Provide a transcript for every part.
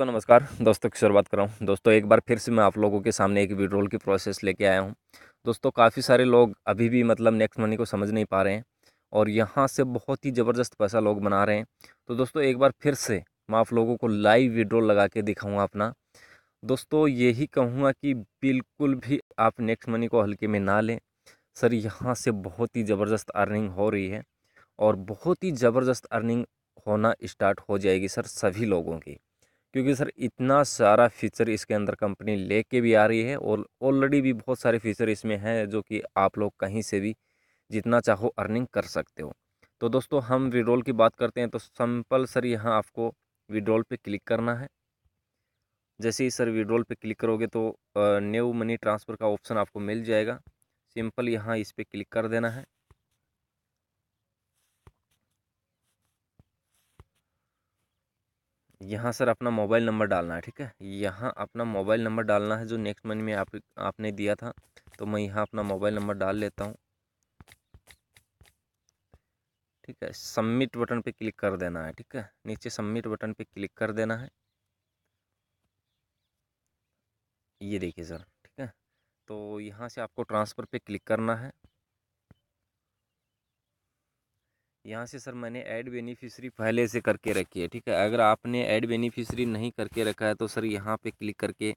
दोस्तों नमस्कार दोस्तों की शुरुआत कर रहा हूँ दोस्तों एक बार फिर से मैं आप लोगों के सामने एक विड्रोल की प्रोसेस लेके आया हूँ दोस्तों काफ़ी सारे लोग अभी भी मतलब नेक्स्ट मनी को समझ नहीं पा रहे हैं और यहाँ से बहुत ही ज़बरदस्त पैसा लोग बना रहे हैं तो दोस्तों एक बार फिर से मैं आप लोगों को लाइव विड्रोल लगा के दिखाऊँगा अपना दोस्तों यही कहूँगा कि बिल्कुल भी आप नेक्स्ट मनी को हल्के में ना लें सर यहाँ से बहुत ही ज़बरदस्त अर्निंग हो रही है और बहुत ही ज़बरदस्त अर्निंग होना स्टार्ट हो जाएगी सर सभी लोगों की क्योंकि सर इतना सारा फीचर इसके अंदर कंपनी लेके भी आ रही है और ऑलरेडी भी बहुत सारे फीचर इसमें हैं जो कि आप लोग कहीं से भी जितना चाहो अर्निंग कर सकते हो तो दोस्तों हम विड्रॉल की बात करते हैं तो सिंपल सर यहाँ आपको विड्रॉल पे क्लिक करना है जैसे ही सर विड्रॉल पे क्लिक करोगे तो न्यू मनी ट्रांसफ़र का ऑप्शन आपको मिल जाएगा सिंपल यहाँ इस पर क्लिक कर देना है यहाँ सर अपना मोबाइल नंबर डालना है ठीक है यहाँ अपना मोबाइल नंबर डालना है जो नेक्स्ट मनी में आप आपने दिया था तो मैं यहाँ अपना मोबाइल नंबर डाल लेता हूँ ठीक है सबमिट बटन पे क्लिक कर देना है ठीक है नीचे सबमिट बटन पे क्लिक कर देना है ये देखिए सर ठीक है तो यहाँ से आपको ट्रांसफ़र पे क्लिक करना है यहाँ से सर मैंने ऐड बेनिफिशरी पहले से करके रखी है ठीक है अगर आपने ऐड बेनिफिशरी नहीं करके रखा है तो सर यहाँ पे क्लिक करके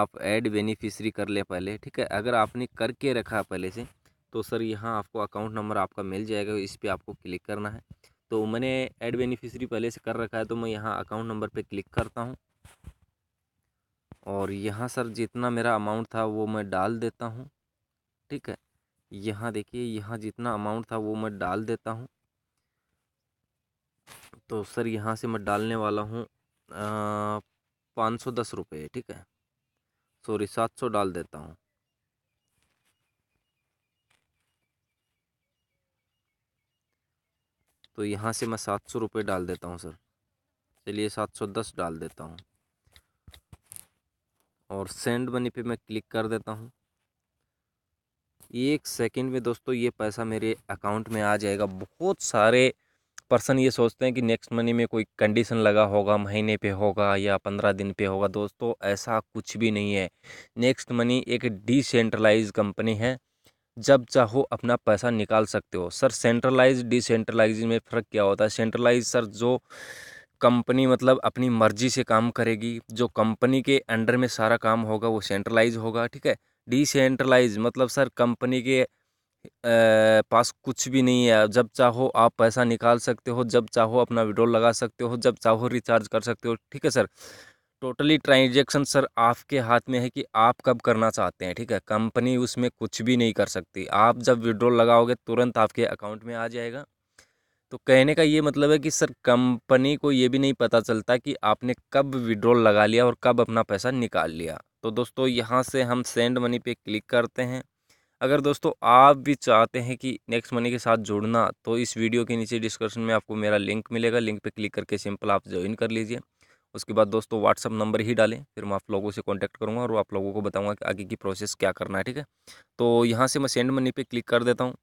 आप ऐड बेनिफिशरी कर ले पहले ठीक है अगर आपने करके रखा है पहले से तो सर यहाँ आपको अकाउंट नंबर आपका मिल जाएगा इस पर आपको क्लिक करना है तो मैंने ऐड बेनिफिशरी पहले से कर रखा है तो मैं यहाँ अकाउंट नंबर पर क्लिक करता हूँ और यहाँ सर जितना मेरा अमाउंट था वो मैं डाल देता हूँ ठीक है यहाँ देखिए यहाँ जितना अमाउंट था वो मैं डाल देता हूँ तो सर यहाँ से मैं डालने वाला हूँ पाँच सौ दस रुपये ठीक है सॉरी सात सौ डाल देता हूँ तो यहाँ से मैं सात सौ रुपये डाल देता हूँ सर चलिए सात सौ दस डाल देता हूँ और सेंड मनी पे मैं क्लिक कर देता हूँ एक सेकंड में दोस्तों ये पैसा मेरे अकाउंट में आ जाएगा बहुत सारे पर्सन ये सोचते हैं कि नेक्स्ट मनी में कोई कंडीशन लगा होगा महीने पे होगा या पंद्रह दिन पे होगा दोस्तों ऐसा कुछ भी नहीं है नेक्स्ट मनी एक डिसेंट्रलाइज कंपनी है जब चाहो अपना पैसा निकाल सकते हो सर सेंट्रलाइज डिसेंट्रलाइज में फ़र्क क्या होता है सेंट्रलाइज सर जो कंपनी मतलब अपनी मर्जी से काम करेगी जो कंपनी के अंडर में सारा काम होगा वो सेंट्रलाइज होगा ठीक है डिसेंट्रलाइज मतलब सर कंपनी के पास कुछ भी नहीं है जब चाहो आप पैसा निकाल सकते हो जब चाहो अपना विड्रॉल लगा सकते हो जब चाहो रिचार्ज कर सकते हो ठीक है सर टोटली ट्रांजेक्शन सर आपके हाथ में है कि आप कब करना चाहते हैं ठीक है कंपनी उसमें कुछ भी नहीं कर सकती आप जब विड्रॉल लगाओगे तुरंत आपके अकाउंट में आ जाएगा तो कहने का ये मतलब है कि सर कंपनी को ये भी नहीं पता चलता कि आपने कब विड्रॉल लगा लिया और कब अपना पैसा निकाल लिया तो दोस्तों यहाँ से हम सेंड मनी पे क्लिक करते हैं अगर दोस्तों आप भी चाहते हैं कि नेक्स्ट मनी के साथ जुड़ना तो इस वीडियो के नीचे डिस्क्रिप्शन में आपको मेरा लिंक मिलेगा लिंक पर क्लिक करके सिंपल आप ज्वाइन कर लीजिए उसके बाद दोस्तों व्हाट्सअप नंबर ही डालें फिर मैं आप लोगों से कांटेक्ट करूंगा और आप लोगों को बताऊंगा कि आगे की प्रोसेस क्या करना है ठीक है तो यहाँ से मैं सेंड मनी पे क्लिक कर देता हूँ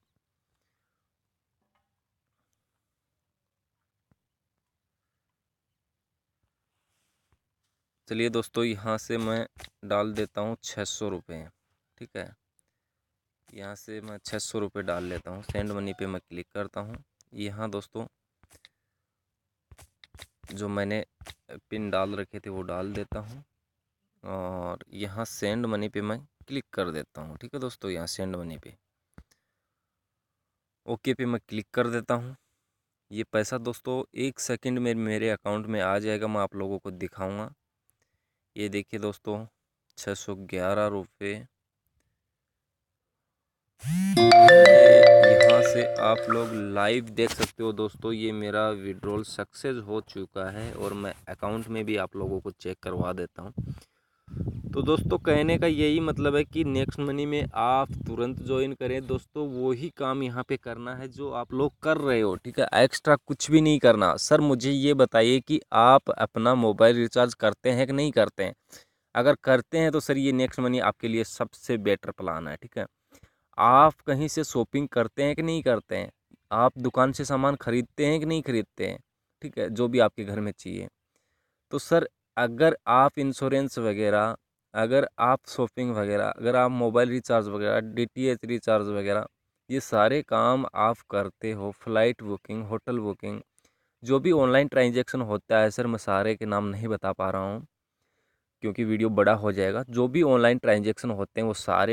चलिए दोस्तों यहाँ से मैं डाल देता हूँ छः सौ रुपये ठीक है यहाँ से मैं छः सौ रुपये डाल लेता हूँ सेंड मनी पे मैं क्लिक करता हूँ यहाँ दोस्तों जो मैंने पिन डाल रखे थे वो डाल देता हूँ और यहाँ सेंड मनी पे मैं क्लिक कर देता हूँ ठीक है दोस्तों यहाँ सेंड मनी पे ओके पे मैं क्लिक कर देता हूँ ये पैसा दोस्तों एक सेकंड में मेरे अकाउंट में आ जाएगा मैं आप लोगों को दिखाऊँगा ये देखिए दोस्तों छः सौ ग्यारह रुपये यहाँ से आप लोग लाइव देख सकते हो दोस्तों ये मेरा विड्रॉल सक्सेस हो चुका है और मैं अकाउंट में भी आप लोगों को चेक करवा देता हूँ तो दोस्तों कहने का यही मतलब है कि नेक्स्ट मनी में आप तुरंत ज्वाइन करें दोस्तों वही काम यहाँ पे करना है जो आप लोग कर रहे हो ठीक है एक्स्ट्रा कुछ भी नहीं करना सर मुझे ये बताइए कि आप अपना मोबाइल रिचार्ज करते हैं कि नहीं करते हैं अगर करते हैं तो सर ये नेक्स्ट मनी आपके लिए सबसे बेटर प्लान है ठीक है आप कहीं से शॉपिंग करते हैं कि नहीं करते हैं आप दुकान से सामान ख़रीदते हैं कि नहीं ख़रीदते हैं ठीक है जो भी आपके घर में चाहिए तो सर अगर आप इंश्योरेंस वगैरह अगर आप शॉपिंग वगैरह अगर आप मोबाइल रिचार्ज वगैरह डी टी एच रिचार्ज वगैरह ये सारे काम आप करते हो फ्लाइट बुकिंग होटल बुकिंग जो भी ऑनलाइन ट्रांजेक्शन होता है सर मैं सारे के नाम नहीं बता पा रहा हूँ क्योंकि वीडियो बड़ा हो जाएगा जो भी ऑनलाइन ट्रांजेक्शन होते हैं वो सारे